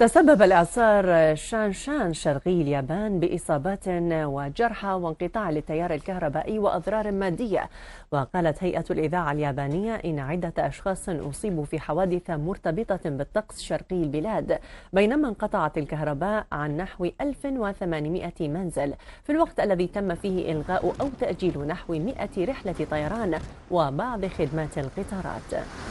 تسبب الإعصار شان شان شرقي اليابان بإصابات وجرحى وانقطاع للتيار الكهربائي وأضرار مادية وقالت هيئة الإذاعة اليابانية إن عدة أشخاص أصيبوا في حوادث مرتبطة بالطقس شرقي البلاد بينما انقطعت الكهرباء عن نحو 1800 منزل في الوقت الذي تم فيه إلغاء أو تأجيل نحو 100 رحلة طيران وبعض خدمات القطارات